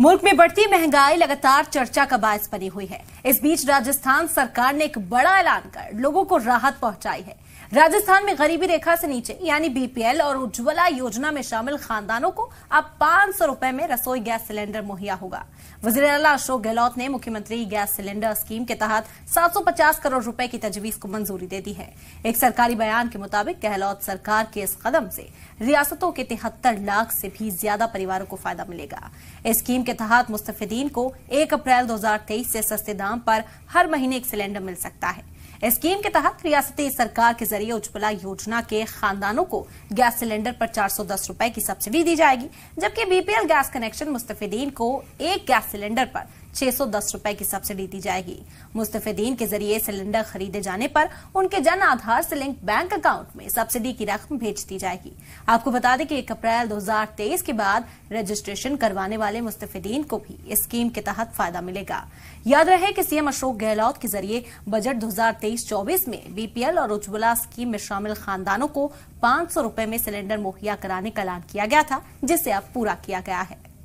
मुल्क में बढ़ती महंगाई लगातार चर्चा का बायस बनी हुई है इस बीच राजस्थान सरकार ने एक बड़ा ऐलान कर लोगों को राहत पहुंचाई है राजस्थान में गरीबी रेखा से नीचे यानी बीपीएल और उज्ज्वला योजना में शामिल खानदानों को अब पांच सौ रूपये में रसोई गैस सिलेंडर मुहैया होगा वजीर अला अशोक गहलोत ने मुख्यमंत्री गैस सिलेंडर स्कीम के तहत 750 करोड़ रूपये की तजवीज को मंजूरी दे दी है एक सरकारी बयान के मुताबिक गहलोत सरकार के इस कदम से रियासतों के तिहत्तर लाख से भी ज्यादा परिवारों को फायदा मिलेगा इस स्कीम के तहत मुस्तफेदीन को 1 अप्रैल 2023 से सस्ते दाम पर हर महीने एक सिलेंडर मिल सकता है इस स्कीम के तहत रियासती सरकार के जरिए उज्ज्वला योजना के खानदानों को गैस सिलेंडर पर 410 रुपए की सब्सिडी दी जाएगी जबकि बीपीएल गैस कनेक्शन मुस्तफेदीन को एक गैस सिलेंडर पर 610 रुपए की सब्सिडी दी जाएगी मुस्तफेदीन के जरिए सिलेंडर खरीदे जाने पर उनके जन आधार से लिंक बैंक अकाउंट में सब्सिडी की रकम भेज दी जाएगी आपको बता दें कि एक अप्रैल 2023 के बाद रजिस्ट्रेशन करवाने वाले मुस्तफेदीन को भी इस स्कीम के तहत फायदा मिलेगा याद रहे कि सीएम अशोक गहलोत के जरिए बजट 2023-24 में बीपीएल और उज्ज्वला स्कीम में शामिल खानदानों को पांच सौ में सिलेंडर मुहैया कराने का ऐलान किया गया था जिसे अब पूरा किया गया है